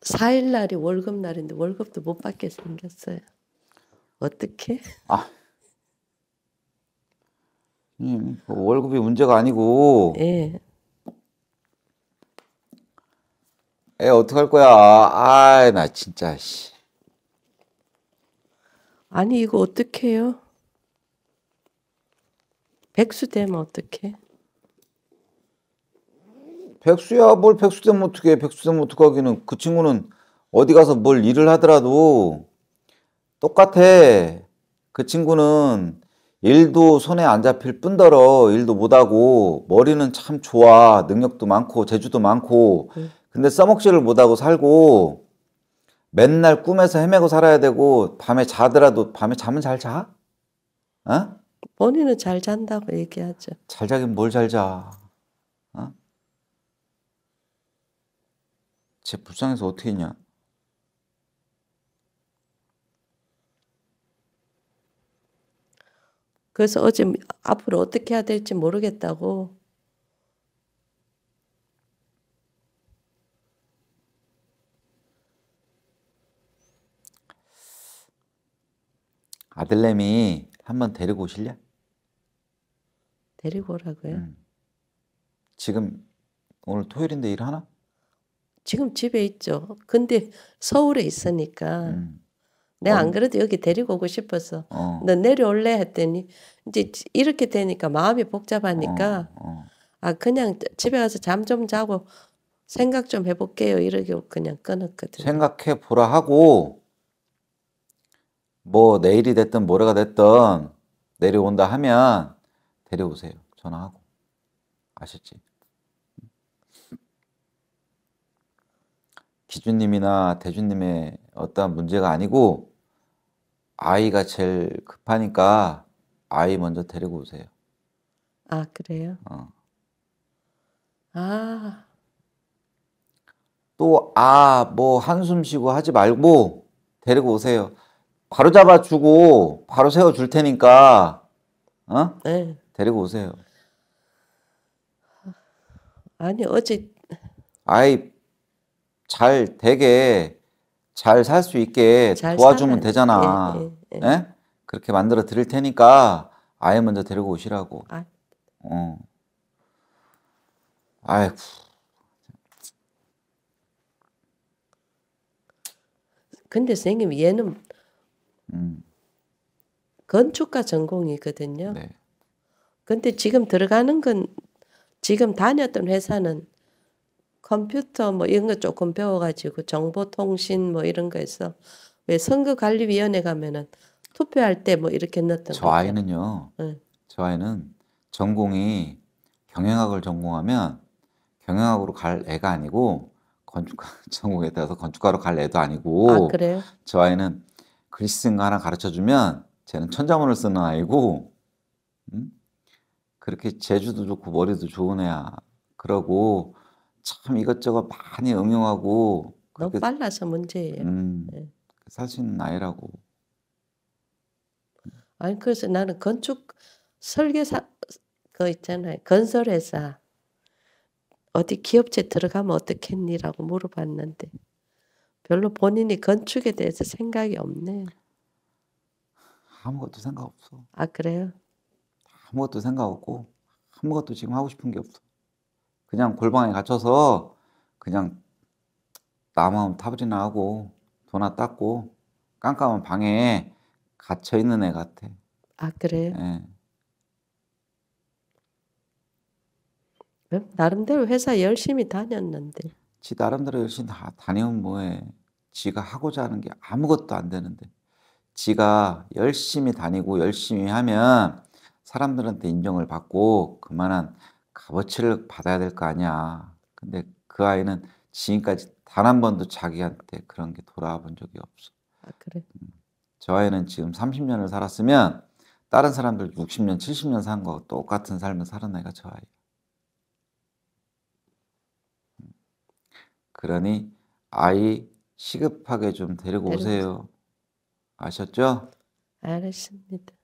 4일 날이 월급 날인데 월급도 못 받게 생겼어요. 어떻게? 아. 음, 월급이 문제가 아니고. 예. 애 어떡할 거야? 아, 나 진짜 씨. 아니 이거 어떻게 해요? 백수 되면 어떻게? 백수야 뭘 백수되면 어떻게 백수되면 어떡하기는 그 친구는 어디 가서 뭘 일을 하더라도 똑같아. 그 친구는 일도 손에 안 잡힐 뿐더러 일도 못하고 머리는 참 좋아. 능력도 많고 재주도 많고 근데 써먹지를 못하고 살고 맨날 꿈에서 헤매고 살아야 되고 밤에 자더라도 밤에 잠은 잘 자? 어? 본인은 잘 잔다고 얘기하죠. 잘 자긴 뭘 잘 자. 제 불쌍해서 어떻게 했냐? 그래서 어제 앞으로 어떻게 해야 될지 모르겠다고 아들내미 한번 데리고 오실래? 데리고 오라고요? 음. 지금 오늘 토요일인데 일하나? 지금 집에 있죠. 근데 서울에 있으니까 음. 내가 어. 안 그래도 여기 데리고 오고 싶어서 어. 너 내려올래 했더니 이제 이렇게 되니까 마음이 복잡하니까 어. 어. 아 그냥 집에 가서 잠 좀 자고 생각 좀 해볼게요 이렇게 그냥 끊었거든요. 생각해 보라 하고 뭐 내일이 됐든 모레가 됐든 내려온다 하면 데려오세요 전화하고 아셨지? 기주님이나대주님의 어떠한 문제가 아니고 아이가 제일 급하니까 아이 먼저 데리고 오세요. 아 그래요? 어. 아. 또 아 뭐 한숨 쉬고 하지 말고 데리고 오세요. 바로 잡아주고 바로 세워줄 테니까 어? 네. 데리고 오세요. 아니 어제 아이 잘 되게 잘 살 수 있게 잘 도와주면 살아야- 되잖아. 예, 예, 예. 예? 그렇게 만들어 드릴 테니까 아예 먼저 데리고 오시라고. 아. 어. 아이고. 근데 선생님 얘는 음. 건축가 전공이거든요. 네. 근데 지금 들어가는 건 지금 다녔던 회사는 컴퓨터 뭐 이런 거 조금 배워가지고 정보통신 뭐 이런 거에서 왜 선거관리위원회 가면은 투표할 때 뭐 이렇게 넣었던 저 아이는요. 응. 예. 저 아이는 전공이 경영학을 전공하면 경영학으로 갈 애가 아니고 건축학 전공에 따라서 건축가로 갈 애도 아니고 아, 그래요? 저 아이는 글씨 쓰는 거 하나 가르쳐 주면 쟤는 천자문을 쓰는 아이고 음? 그렇게 재주도 좋고 머리도 좋은 애야. 그러고 참 이것저것 많이 응용하고 너무 빨라서 문제예요. 음, 예. 사실은 아니라고. 아니 그래서 나는 건축 설계사 그 있잖아요. 건설회사 어디 기업체 들어가면 어떻겠니라고 물어봤는데 별로 본인이 건축에 대해서 생각이 없네 아무것도 생각 없어. 아 그래요? 아무것도 생각 없고 아무것도 지금 하고 싶은 게 없어. 그냥 골방에 갇혀서 그냥 나무 타브리나 하고 도나 닦고 깜깜한 방에 갇혀 있는 애 같아. 아 그래? 예. 나름대로 회사 열심히 다녔는데. 지 나름대로 열심히 다 다니면 뭐해? 지가 하고자 하는 게 아무것도 안 되는데. 지가 열심히 다니고 열심히 하면 사람들한테 인정을 받고 그만한 값어치를 받아야 될 거 아니야. 근데 그 아이는 지금까지 단 한 번도 자기한테 그런 게 돌아와 본 적이 없어. 아, 그래? 음. 저 아이는 지금 30년을 살았으면 다른 사람들 60년, 70년 산 거하고 똑같은 삶을 살은 애가 저 아이. 음. 그러니 아이 시급하게 좀 데리고, 오세요. 오세요. 아셨죠? 알겠습니다.